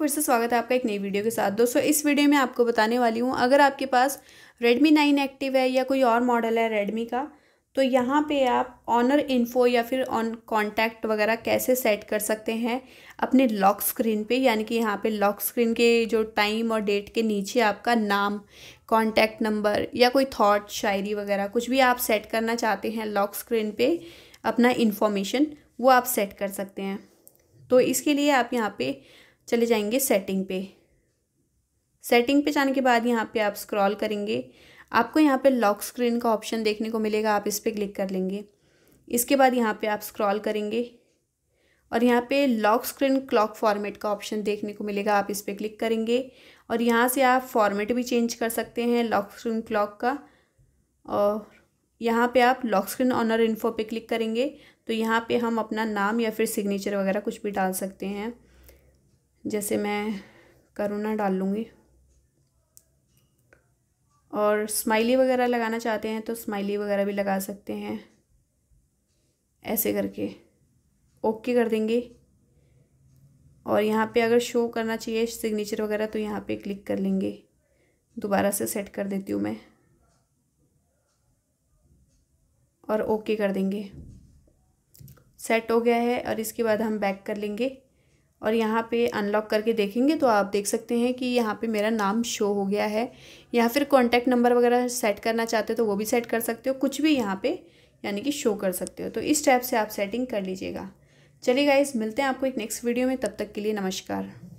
फिर से स्वागत है आपका एक नई वीडियो के साथ दोस्तों इस वीडियो में आपको बताने वाली हूँ अगर आपके पास Redmi 9 एक्टिव है या कोई और मॉडल है Redmi का तो यहाँ पे आप ऑनर इन्फो या फिर ऑन कॉन्टैक्ट वगैरह कैसे सेट कर सकते हैं अपने लॉक स्क्रीन पे यानी कि यहाँ पे लॉक स्क्रीन के जो टाइम और डेट के नीचे आपका नाम कॉन्टैक्ट नंबर या कोई थाट शायरी वगैरह कुछ भी आप सेट करना चाहते हैं लॉक स्क्रीन पर अपना इन्फॉर्मेशन वो आप सेट कर सकते हैं तो इसके लिए आप यहाँ पे चले जाएंगे सेटिंग पे सेटिंग पे जाने के बाद यहाँ पे आप स्क्रॉल करेंगे आपको यहाँ पे लॉक स्क्रीन का ऑप्शन देखने को मिलेगा आप इस पर क्लिक कर लेंगे इसके बाद यहाँ पे आप स्क्रॉल करेंगे और यहाँ पे लॉक स्क्रीन क्लॉक फॉर्मेट का ऑप्शन देखने को मिलेगा आप इस पर क्लिक करेंगे और यहाँ से आप फॉर्मेट भी चेंज कर सकते हैं लॉक स्क्रीन क्लॉक का और यहाँ पे आप लॉक स्क्रीन ऑनर इन्फो पे क्लिक करेंगे तो यहाँ पे हम अपना नाम या फिर सिग्नेचर वगैरह कुछ भी डाल सकते हैं जैसे मैं करुणा डाल लूँगी और स्माइली वगैरह लगाना चाहते हैं तो स्माइली वगैरह भी लगा सकते हैं ऐसे करके ओके कर देंगे और यहाँ पे अगर शो करना चाहिए सिग्नेचर वगैरह तो यहाँ पे क्लिक कर लेंगे दोबारा से सेट कर देती हूँ मैं और ओके कर देंगे सेट हो गया है और इसके बाद हम बैक कर लेंगे और यहाँ पे अनलॉक करके देखेंगे तो आप देख सकते हैं कि यहाँ पे मेरा नाम शो हो गया है या फिर कॉन्टैक्ट नंबर वगैरह सेट करना चाहते हो तो वो भी सेट कर सकते हो कुछ भी यहाँ पे यानी कि शो कर सकते हो तो इस टाइप से आप सेटिंग कर लीजिएगा चलिए गाइज़ मिलते हैं आपको एक नेक्स्ट वीडियो में तब तक के लिए नमस्कार